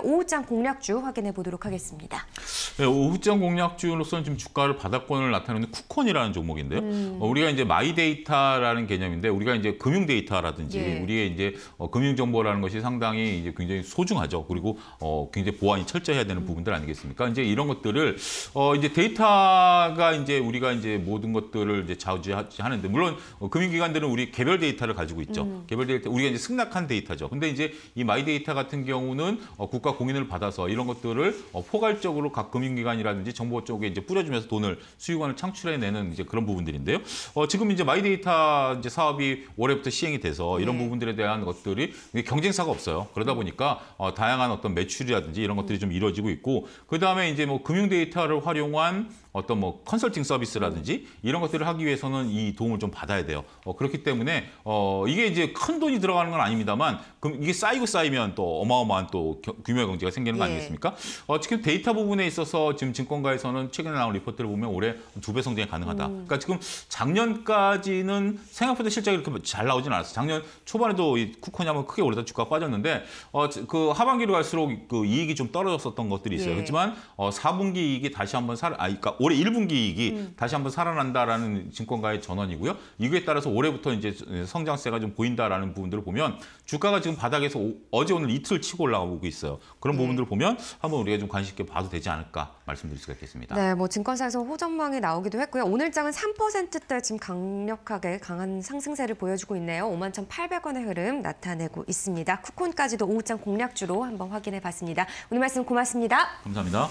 오후장 공략주 확인해 보도록 하겠습니다. 네, 오후장 공략주로서는 지금 주가를 바닥권을 나타내는 쿠콘이라는 종목인데요. 음. 어, 우리가 이제 마이데이터라는 개념인데 우리가 이제 금융 데이터라든지 예. 우리의 이제 어, 금융 정보라는 것이 상당히 이제 굉장히 소중하죠. 그리고 어, 굉장히 보완이 철저해야 되는 음. 부분들 아니겠습니까? 이제 이런 것들을 어, 이제 데이터가 이제 우리가 이제 모든 것들을 이제 좌우하는데 물론 어, 금융기관들은 우리 개별 데이터를 가지고 있죠. 음. 개별 데이터 우리가 이제 승낙한 데이터죠. 근데 이제 이 마이데이터 같은 경우는 어, 국 국가 공인을 받아서 이런 것들을 어, 포괄적으로 각 금융기관이라든지 정보 쪽에 이제 뿌려주면서 돈을 수익원을 창출해내는 이제 그런 부분들인데요. 어, 지금 이제 마이데이터 이제 사업이 올해부터 시행이 돼서 이런 네. 부분들에 대한 것들이 경쟁사가 없어요. 그러다 보니까 어, 다양한 어떤 매출이라든지 이런 것들이 좀 이루어지고 있고 그 다음에 이제 뭐 금융 데이터를 활용한 어떤 뭐 컨설팅 서비스라든지 이런 것들을 하기 위해서는 이 도움을 좀 받아야 돼요. 어, 그렇기 때문에 어, 이게 이제 큰 돈이 들어가는 건 아닙니다만 그럼 이게 쌓이고 쌓이면 또 어마어마한 또 규모 경제가 생기는 거 예. 아니겠습니까? 어, 지금 데이터 부분에 있어서 지금 증권가에서는 최근에 나온 리포트를 보면 올해 두 배 성장이 가능하다. 음. 그러니까 지금 작년까지는 생각보다 실적이 이렇게 잘 나오진 않았어. 요 작년 초반에도 이 쿠폰이 한번 크게 오르다 주가 빠졌는데 어, 그 하반기로 갈수록 그 이익이 좀 떨어졌었던 것들이 있어요. 예. 그렇지만 어, 4분기 이익이 다시 한번 살, 아, 그러니까 올해 1분기 이익이 음. 다시 한번 살아난다라는 증권가의 전원이고요. 이거에 따라서 올해부터 이제 성장세가 좀 보인다라는 부분들을 보면 주가가 지금 바닥에서 오, 어제 오늘 이틀 치고 올라가고 있어요. 그런 네. 부분들을 보면 한번 우리가 좀 관심 있게 봐도 되지 않을까 말씀드릴 수가 있겠습니다. 네, 뭐 증권사에서 호전망이 나오기도 했고요. 오늘장은 3%대 지금 강력하게 강한 상승세를 보여주고 있네요. 51,800원의 흐름 나타내고 있습니다. 쿠폰까지도 오후장 공략주로 한번 확인해 봤습니다. 오늘 말씀 고맙습니다. 감사합니다.